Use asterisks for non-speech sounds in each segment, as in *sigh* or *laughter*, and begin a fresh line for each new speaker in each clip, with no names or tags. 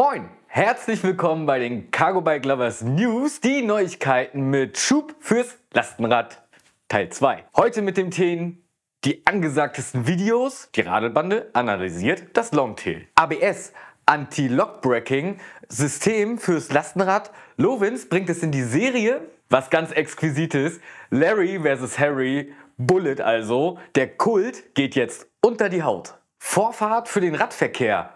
Moin! Herzlich willkommen bei den Cargo Bike Lovers News, die Neuigkeiten mit Schub fürs Lastenrad Teil 2. Heute mit dem Themen die angesagtesten Videos, die Radelbande analysiert das Longtail, ABS, anti lock breaking System fürs Lastenrad, Lovins bringt es in die Serie, was ganz exquisites, Larry vs. Harry, Bullet also, der Kult geht jetzt unter die Haut. Vorfahrt für den Radverkehr,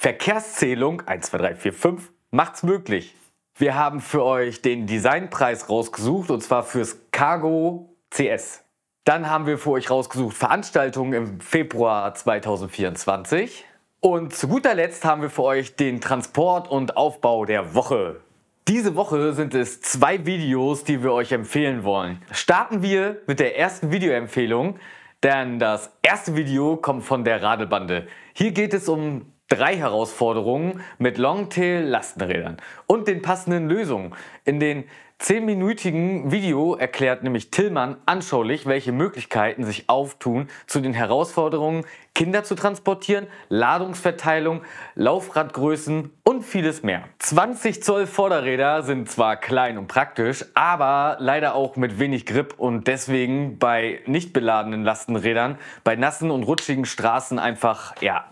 Verkehrszählung 1, 2, 3, 4, 5 macht's möglich. Wir haben für euch den Designpreis rausgesucht und zwar fürs Cargo CS. Dann haben wir für euch rausgesucht Veranstaltungen im Februar 2024. Und zu guter Letzt haben wir für euch den Transport und Aufbau der Woche. Diese Woche sind es zwei Videos, die wir euch empfehlen wollen. Starten wir mit der ersten Videoempfehlung, denn das erste Video kommt von der Radelbande. Hier geht es um Drei Herausforderungen mit Longtail-Lastenrädern und den passenden Lösungen. In den zehnminütigen Video erklärt nämlich Tillmann anschaulich, welche Möglichkeiten sich auftun zu den Herausforderungen, Kinder zu transportieren, Ladungsverteilung, Laufradgrößen und vieles mehr. 20 Zoll Vorderräder sind zwar klein und praktisch, aber leider auch mit wenig Grip und deswegen bei nicht beladenen Lastenrädern bei nassen und rutschigen Straßen einfach ja,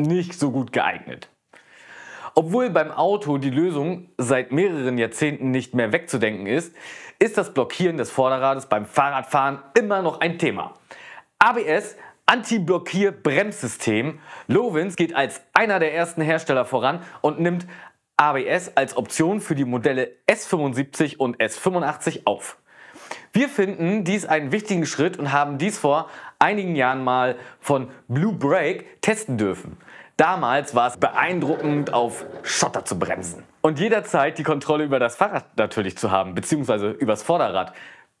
nicht so gut geeignet. Obwohl beim Auto die Lösung seit mehreren Jahrzehnten nicht mehr wegzudenken ist, ist das Blockieren des Vorderrades beim Fahrradfahren immer noch ein Thema. ABS, Anti-Blockier-Bremssystem, Lovins geht als einer der ersten Hersteller voran und nimmt ABS als Option für die Modelle S75 und S85 auf. Wir finden dies einen wichtigen Schritt und haben dies vor einigen Jahren mal von Blue Brake testen dürfen. Damals war es beeindruckend, auf Schotter zu bremsen. Und jederzeit die Kontrolle über das Fahrrad natürlich zu haben, beziehungsweise übers Vorderrad.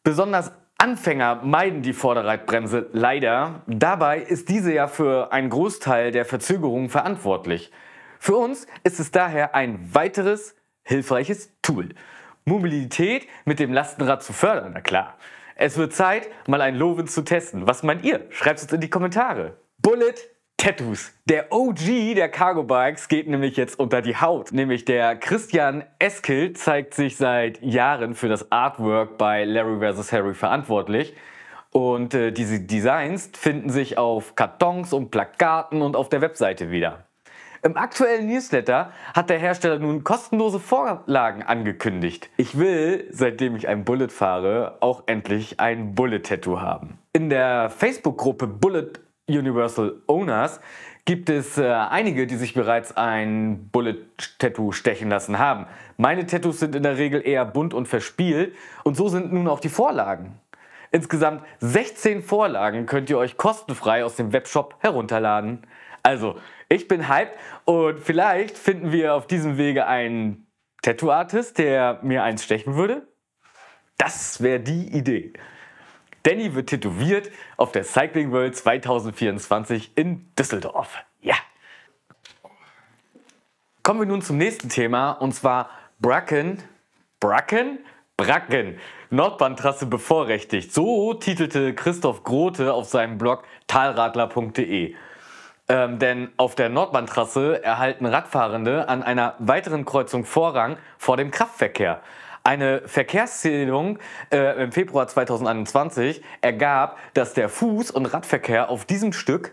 Besonders Anfänger meiden die Vorderradbremse leider. Dabei ist diese ja für einen Großteil der Verzögerungen verantwortlich. Für uns ist es daher ein weiteres hilfreiches Tool. Mobilität mit dem Lastenrad zu fördern, na klar. Es wird Zeit, mal ein Lovens zu testen. Was meint ihr? Schreibt es in die Kommentare. Bullet Tattoos. Der OG der Cargo Bikes geht nämlich jetzt unter die Haut. Nämlich der Christian Eskil zeigt sich seit Jahren für das Artwork bei Larry vs. Harry verantwortlich. Und äh, diese Designs finden sich auf Kartons und Plakaten und auf der Webseite wieder. Im aktuellen Newsletter hat der Hersteller nun kostenlose Vorlagen angekündigt. Ich will, seitdem ich ein Bullet fahre, auch endlich ein Bullet-Tattoo haben. In der Facebook-Gruppe Bullet Universal Owners gibt es äh, einige, die sich bereits ein Bullet-Tattoo stechen lassen haben. Meine Tattoos sind in der Regel eher bunt und verspielt und so sind nun auch die Vorlagen. Insgesamt 16 Vorlagen könnt ihr euch kostenfrei aus dem Webshop herunterladen. Also, ich bin hyped und vielleicht finden wir auf diesem Wege einen Tattoo-Artist, der mir eins stechen würde. Das wäre die Idee. Danny wird tätowiert auf der Cycling World 2024 in Düsseldorf. Ja. Kommen wir nun zum nächsten Thema und zwar Bracken. Bracken? Bracken. Nordbahntrasse bevorrechtigt. So titelte Christoph Grote auf seinem Blog talradler.de. Ähm, denn auf der Nordbahntrasse erhalten Radfahrende an einer weiteren Kreuzung Vorrang vor dem Kraftverkehr. Eine Verkehrszählung äh, im Februar 2021 ergab, dass der Fuß- und Radverkehr auf diesem Stück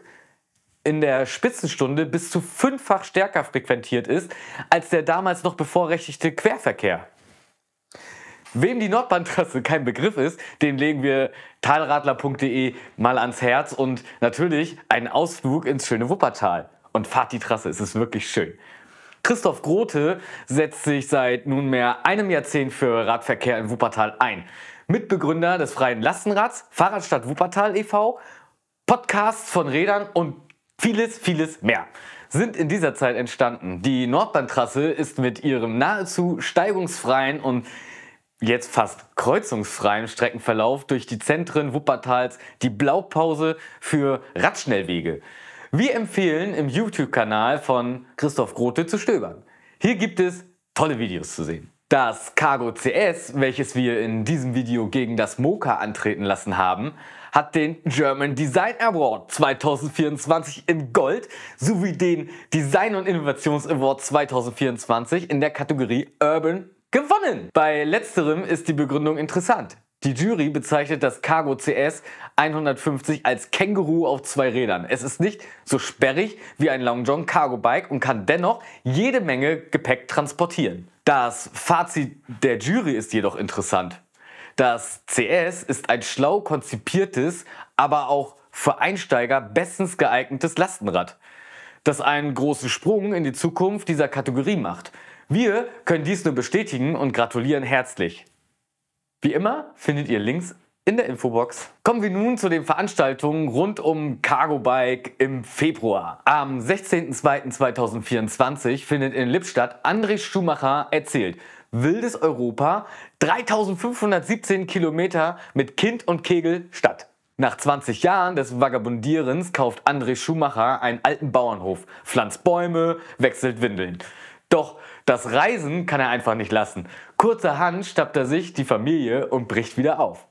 in der Spitzenstunde bis zu fünffach stärker frequentiert ist als der damals noch bevorrechtigte Querverkehr. Wem die Nordbahntrasse kein Begriff ist, den legen wir talradler.de mal ans Herz und natürlich einen Ausflug ins schöne Wuppertal. Und fahrt die Trasse, es ist wirklich schön. Christoph Grote setzt sich seit nunmehr einem Jahrzehnt für Radverkehr in Wuppertal ein. Mitbegründer des Freien Lastenrads, Fahrradstadt Wuppertal e.V., Podcasts von Rädern und vieles, vieles mehr sind in dieser Zeit entstanden. Die Nordbahntrasse ist mit ihrem nahezu steigungsfreien und jetzt fast kreuzungsfreien Streckenverlauf durch die Zentren Wuppertals die Blaupause für Radschnellwege. Wir empfehlen, im YouTube-Kanal von Christoph Grote zu stöbern. Hier gibt es tolle Videos zu sehen. Das Cargo CS, welches wir in diesem Video gegen das Mocha antreten lassen haben, hat den German Design Award 2024 in Gold sowie den Design und Innovations Award 2024 in der Kategorie Urban gewonnen. Bei letzterem ist die Begründung interessant. Die Jury bezeichnet das Cargo CS 150 als Känguru auf zwei Rädern. Es ist nicht so sperrig wie ein Long John Cargo Bike und kann dennoch jede Menge Gepäck transportieren. Das Fazit der Jury ist jedoch interessant. Das CS ist ein schlau konzipiertes, aber auch für Einsteiger bestens geeignetes Lastenrad, das einen großen Sprung in die Zukunft dieser Kategorie macht. Wir können dies nur bestätigen und gratulieren herzlich. Wie immer findet ihr Links in der Infobox. Kommen wir nun zu den Veranstaltungen rund um Cargo Bike im Februar. Am 16.02.2024 findet in Lippstadt André Schumacher erzählt Wildes Europa 3517 Kilometer mit Kind und Kegel statt. Nach 20 Jahren des Vagabundierens kauft André Schumacher einen alten Bauernhof, pflanzt Bäume, wechselt Windeln. Doch das Reisen kann er einfach nicht lassen. Kurzerhand schnappt er sich die Familie und bricht wieder auf.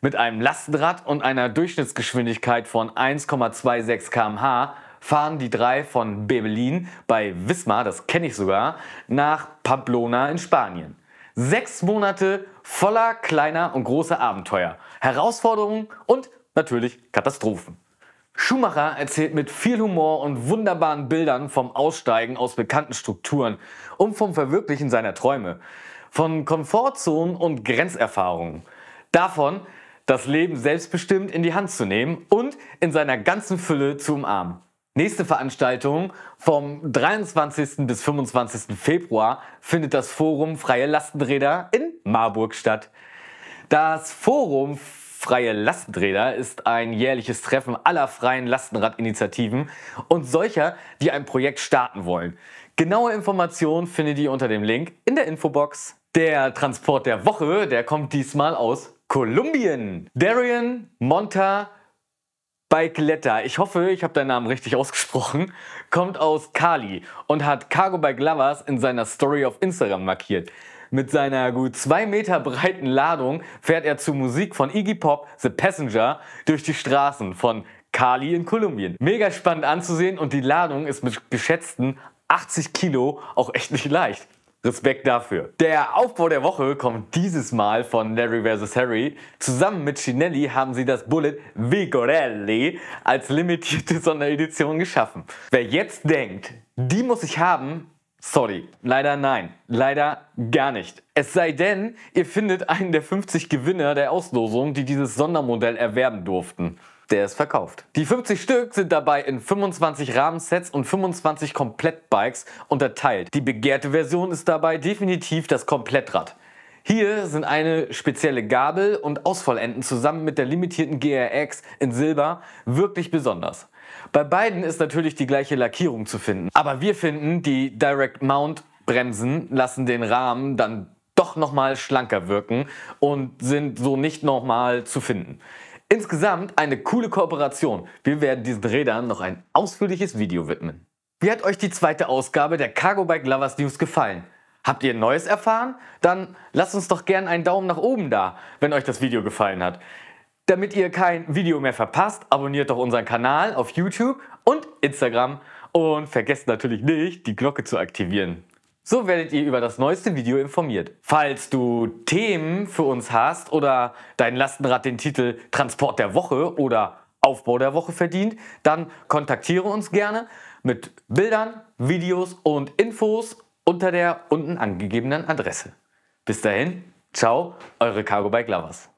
Mit einem Lastenrad und einer Durchschnittsgeschwindigkeit von 1,26 km/h fahren die drei von Bebelin bei Wismar, das kenne ich sogar, nach Pamplona in Spanien. Sechs Monate voller kleiner und großer Abenteuer, Herausforderungen und natürlich Katastrophen. Schumacher erzählt mit viel Humor und wunderbaren Bildern vom Aussteigen aus bekannten Strukturen und vom Verwirklichen seiner Träume, von Komfortzonen und Grenzerfahrungen, davon, das Leben selbstbestimmt in die Hand zu nehmen und in seiner ganzen Fülle zu umarmen. Nächste Veranstaltung vom 23. bis 25. Februar findet das Forum Freie Lastenräder in Marburg statt. Das Forum Freie Lastenräder ist ein jährliches Treffen aller freien Lastenradinitiativen und solcher, die ein Projekt starten wollen. Genaue Informationen findet ihr unter dem Link in der Infobox. Der Transport der Woche, der kommt diesmal aus Kolumbien. Darian Monta Baikletta, ich hoffe, ich habe deinen Namen richtig *laughs* ausgesprochen, kommt aus Cali und hat Cargo Bike Lovers in seiner Story auf Instagram markiert. Mit seiner gut zwei Meter breiten Ladung fährt er zur Musik von Iggy Pop, The Passenger, durch die Straßen von Cali in Kolumbien. Mega spannend anzusehen und die Ladung ist mit geschätzten 80 Kilo auch echt nicht leicht. Respekt dafür. Der Aufbau der Woche kommt dieses Mal von Larry vs. Harry. Zusammen mit Chinelli haben sie das Bullet Vigorelli als limitierte *laughs* Sonderedition geschaffen. Wer jetzt denkt, die muss ich haben, Sorry, leider nein, leider gar nicht. Es sei denn, ihr findet einen der 50 Gewinner der Auslosung, die dieses Sondermodell erwerben durften. Der ist verkauft. Die 50 Stück sind dabei in 25 Rahmensets und 25 Komplettbikes unterteilt. Die begehrte Version ist dabei definitiv das Komplettrad. Hier sind eine spezielle Gabel und Ausfallenden zusammen mit der limitierten GRX in Silber wirklich besonders. Bei beiden ist natürlich die gleiche Lackierung zu finden. Aber wir finden, die Direct Mount Bremsen lassen den Rahmen dann doch nochmal schlanker wirken und sind so nicht nochmal zu finden. Insgesamt eine coole Kooperation. Wir werden diesen Rädern noch ein ausführliches Video widmen. Wie hat euch die zweite Ausgabe der Cargo Bike Lovers News gefallen? Habt ihr Neues erfahren? Dann lasst uns doch gerne einen Daumen nach oben da, wenn euch das Video gefallen hat. Damit ihr kein Video mehr verpasst, abonniert doch unseren Kanal auf YouTube und Instagram und vergesst natürlich nicht, die Glocke zu aktivieren. So werdet ihr über das neueste Video informiert. Falls du Themen für uns hast oder dein Lastenrad den Titel Transport der Woche oder Aufbau der Woche verdient, dann kontaktiere uns gerne mit Bildern, Videos und Infos unter der unten angegebenen Adresse. Bis dahin, ciao, eure Cargo Bike Lovers.